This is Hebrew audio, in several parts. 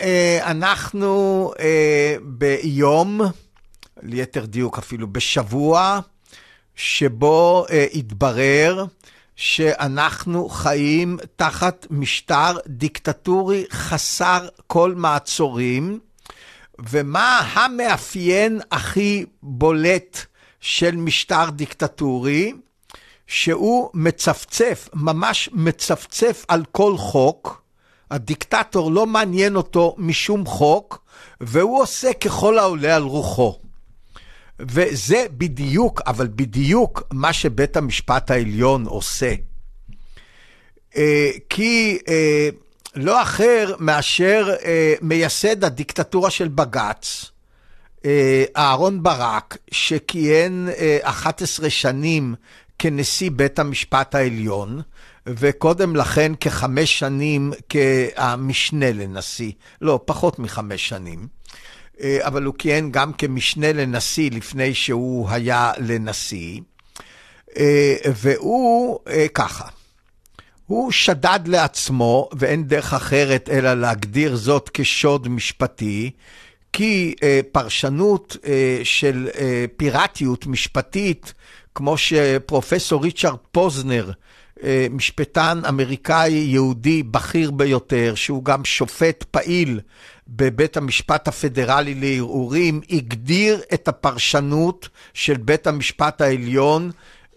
אה, אנחנו אה, ביום, ליתר דיוק אפילו בשבוע, שבו התברר אה, שאנחנו חיים תחת משטר דיקטטורי חסר כל מעצורים, ומה המאפיין הכי בולט של משטר דיקטטורי? שהוא מצפצף, ממש מצפצף על כל חוק, הדיקטטור לא מעניין אותו משום חוק, והוא עושה ככל העולה על רוחו. וזה בדיוק, אבל בדיוק מה שבית המשפט העליון עושה. אה, כי אה, לא אחר מאשר אה, מייסד הדיקטטורה של בג"ץ, אהרן ברק, שכיהן 11 שנים כנשיא בית המשפט העליון, וקודם לכן כחמש שנים כמשנה לנשיא, לא, פחות מחמש שנים. אה, אבל הוא כיהן גם כמשנה לנשיא לפני שהוא היה לנשיא. אה, והוא אה, ככה, הוא שדד לעצמו, ואין דרך אחרת אלא להגדיר זאת כשוד משפטי, כי פרשנות של פיראטיות משפטית, כמו שפרופסור ריצ'רד פוזנר אה, משפטן אמריקאי יהודי בכיר ביותר, שהוא גם שופט פעיל בבית המשפט הפדרלי לערעורים, הגדיר את הפרשנות של בית המשפט העליון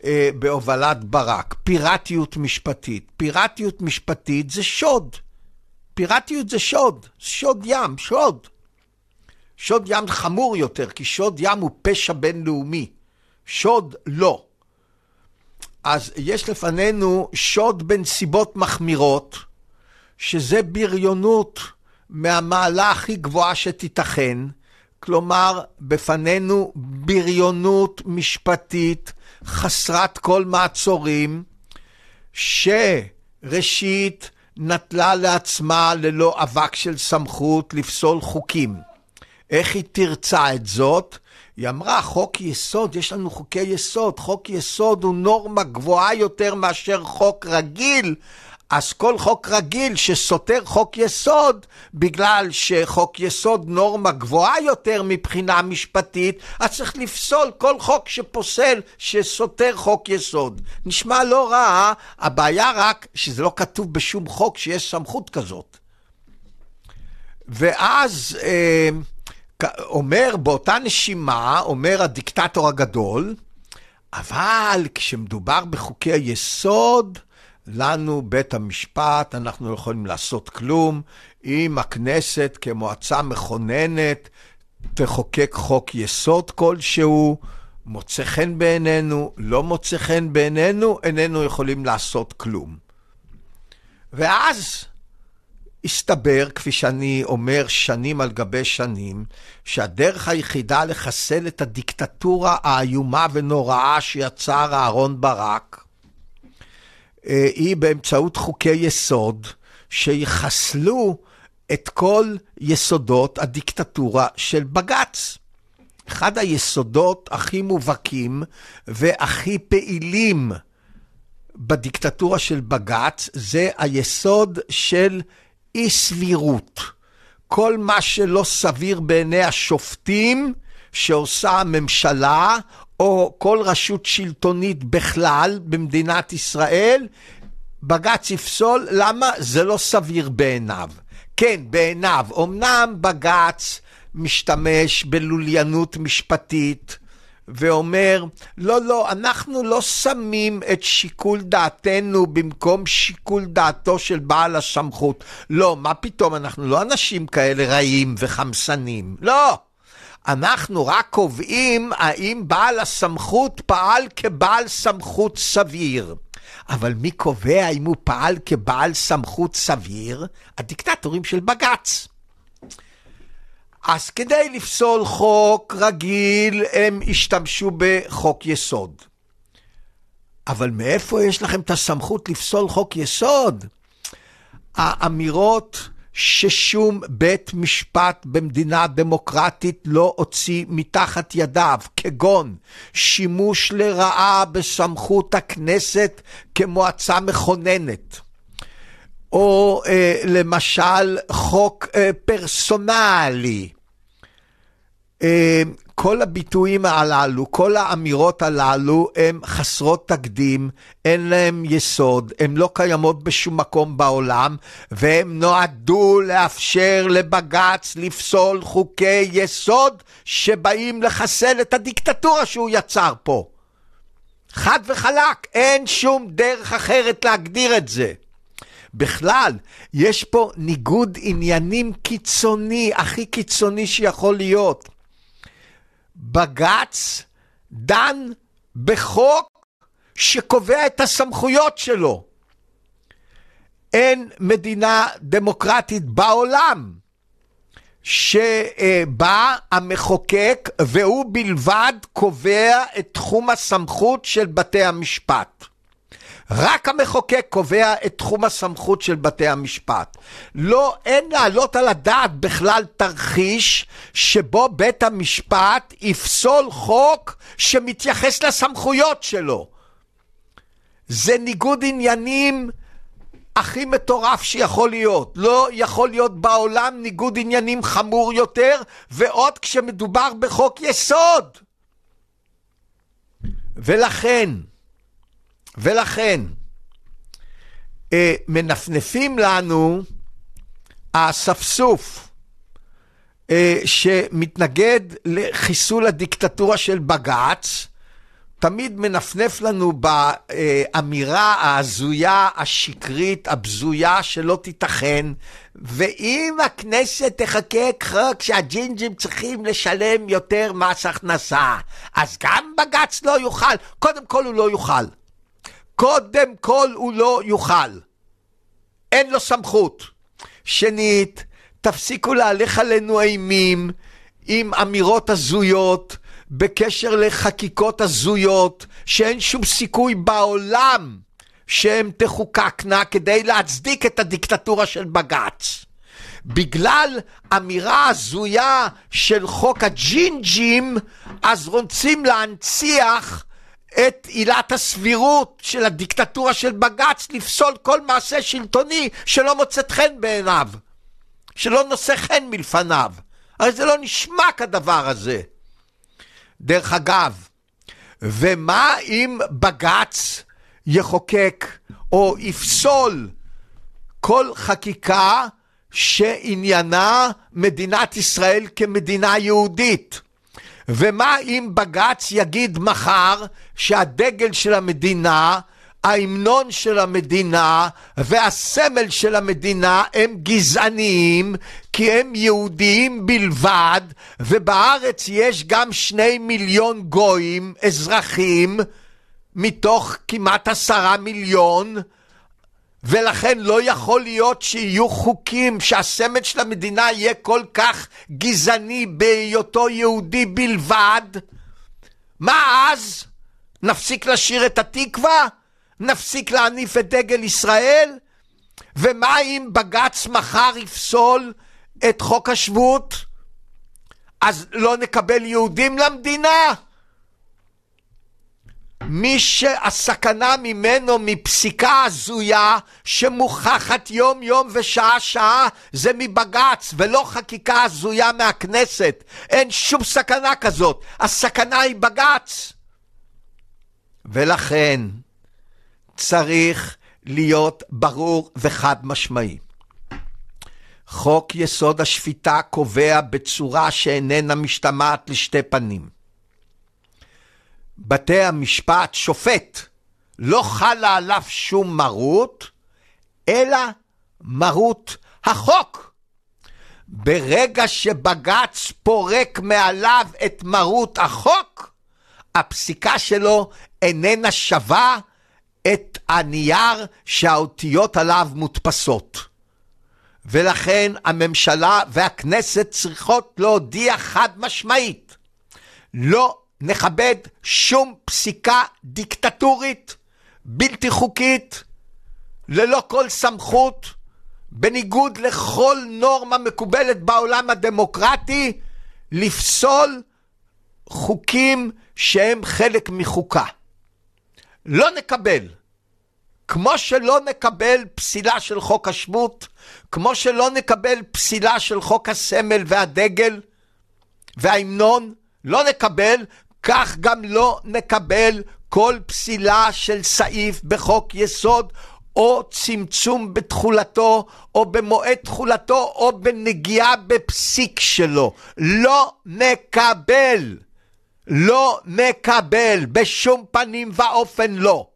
אה, בהובלת ברק. פיראטיות משפטית. פיראטיות משפטית זה שוד. פיראטיות זה שוד, שוד ים, שוד. שוד ים חמור יותר, כי שוד ים הוא פשע בינלאומי. שוד לא. אז יש לפנינו שוד בנסיבות מחמירות, שזה בריונות מהמעלה הכי גבוהה שתיתכן, כלומר, בפנינו בריונות משפטית חסרת כל מעצורים, שראשית נטלה לעצמה ללא אבק של סמכות לפסול חוקים. איך היא תרצה את זאת? היא אמרה, חוק יסוד, יש לנו חוקי יסוד, חוק יסוד הוא נורמה גבוהה יותר מאשר חוק רגיל, אז כל חוק רגיל שסותר חוק יסוד, בגלל שחוק יסוד נורמה גבוהה יותר מבחינה משפטית, אז צריך לפסול כל חוק שפוסל, שסותר חוק יסוד. נשמע לא רע, אה? הבעיה רק שזה לא כתוב בשום חוק שיש סמכות כזאת. ואז... אה, אומר, באותה נשימה, אומר הדיקטטור הגדול, אבל כשמדובר בחוקי היסוד, לנו, בית המשפט, אנחנו לא יכולים לעשות כלום. אם הכנסת כמועצה מכוננת תחוקק חוק יסוד כלשהו, מוצא חן בעינינו, לא מוצא חן בעינינו, איננו יכולים לעשות כלום. ואז הסתבר, כפי שאני אומר שנים על גבי שנים, שהדרך היחידה לחסל את הדיקטטורה האיומה ונוראה שיצר אהרן ברק, אה, היא באמצעות חוקי יסוד שיחסלו את כל יסודות הדיקטטורה של בג"ץ. אחד היסודות הכי מובהקים והכי פעילים בדיקטטורה של בג"ץ זה היסוד של אי סבירות. כל מה שלא סביר בעיני השופטים שעושה הממשלה, או כל רשות שלטונית בכלל במדינת ישראל, בג"ץ יפסול, למה? זה לא סביר בעיניו. כן, בעיניו. אמנם בג"ץ משתמש בלוליינות משפטית, ואומר, לא, לא, אנחנו לא שמים את שיקול דעתנו במקום שיקול דעתו של בעל הסמכות. לא, מה פתאום, אנחנו לא אנשים כאלה רעים וחמסנים. לא. אנחנו רק קובעים האם בעל הסמכות פעל כבעל סמכות סביר. אבל מי קובע אם הוא פעל כבעל סמכות סביר? הדיקטטורים של בג"ץ. אז כדי לפסול חוק רגיל, הם השתמשו בחוק יסוד. אבל מאיפה יש לכם את הסמכות לפסול חוק יסוד? האמירות ששום בית משפט במדינה דמוקרטית לא הוציא מתחת ידיו, כגון שימוש לרעה בסמכות הכנסת כמועצה מכוננת. או אה, למשל חוק אה, פרסונלי. אה, כל הביטויים הללו, כל האמירות הללו, הן חסרות תקדים, אין להן יסוד, הן לא קיימות בשום מקום בעולם, והן נועדו לאפשר לבג"ץ לפסול חוקי יסוד שבאים לחסל את הדיקטטורה שהוא יצר פה. חד וחלק, אין שום דרך אחרת להגדיר את זה. בכלל, יש פה ניגוד עניינים קיצוני, הכי קיצוני שיכול להיות. בג"ץ דן בחוק שקובע את הסמכויות שלו. אין מדינה דמוקרטית בעולם שבה המחוקק והוא בלבד קובע את תחום הסמכות של בתי המשפט. רק המחוקק קובע את תחום הסמכות של בתי המשפט. לא, אין להעלות על הדעת בכלל תרחיש שבו בית המשפט יפסול חוק שמתייחס לסמכויות שלו. זה ניגוד עניינים הכי מטורף שיכול להיות. לא יכול להיות בעולם ניגוד עניינים חמור יותר, ועוד כשמדובר בחוק יסוד. ולכן, ולכן, אה, מנפנפים לנו האספסוף אה, שמתנגד לחיסול הדיקטטורה של בג"ץ, תמיד מנפנף לנו באמירה ההזויה, השקרית, הבזויה, שלא תיתכן, ואם הכנסת תחקק חוק שהג'ינג'ים צריכים לשלם יותר מס הכנסה, אז גם בג"ץ לא יוכל. קודם כל הוא לא יוכל. קודם כל הוא לא יוכל. אין לו סמכות. שנית, תפסיקו להלך עלינו אימים עם אמירות הזויות בקשר לחקיקות הזויות, שאין שום סיכוי בעולם שהן תחוקקנה כדי להצדיק את הדיקטטורה של בג"ץ. בגלל אמירה הזויה של חוק הג'ינג'ים, אז רוצים להנציח את עילת הסבירות של הדיקטטורה של בג"ץ לפסול כל מעשה שלטוני שלא מוצאת חן בעיניו, שלא נושא חן מלפניו. הרי זה לא נשמע כדבר הזה. דרך אגב, ומה אם בג"ץ יחוקק או יפסול כל חקיקה שעניינה מדינת ישראל כמדינה יהודית? ומה אם בג"ץ יגיד מחר שהדגל של המדינה, ההמנון של המדינה והסמל של המדינה הם גזעניים כי הם יהודיים בלבד ובארץ יש גם שני מיליון גויים אזרחים מתוך כמעט עשרה מיליון ולכן לא יכול להיות שיהיו חוקים שהסמל של המדינה יהיה כל כך גזעני בהיותו יהודי בלבד. מה אז? נפסיק לשיר את התקווה? נפסיק להניף את דגל ישראל? ומה אם בג"ץ מחר יפסול את חוק השבות? אז לא נקבל יהודים למדינה? מי שהסכנה ממנו מפסיקה הזויה שמוכחת יום יום ושעה שעה זה מבג"ץ ולא חקיקה הזויה מהכנסת. אין שום סכנה כזאת, הסכנה היא בג"ץ. ולכן צריך להיות ברור וחד משמעי. חוק יסוד השפיטה קובע בצורה שאיננה משתמעת לשתי פנים. בתי המשפט, שופט, לא חלה עליו שום מרות, אלא מרות החוק. ברגע שבג"ץ פורק מעליו את מרות החוק, הפסיקה שלו איננה שווה את הנייר שהאותיות עליו מודפסות. ולכן הממשלה והכנסת צריכות להודיע חד משמעית, לא נכבד שום פסיקה דיקטטורית, בלתי חוקית, ללא כל סמכות, בניגוד לכל נורמה מקובלת בעולם הדמוקרטי, לפסול חוקים שהם חלק מחוקה. לא נקבל. כמו שלא נקבל פסילה של חוק השבות, כמו שלא נקבל פסילה של חוק הסמל והדגל וההמנון, לא נקבל כך גם לא נקבל כל פסילה של סעיף בחוק יסוד או צמצום בתחולתו, או במועד תחולתו, או בנגיעה בפסיק שלו. לא נקבל. לא נקבל. בשום פנים ואופן לא.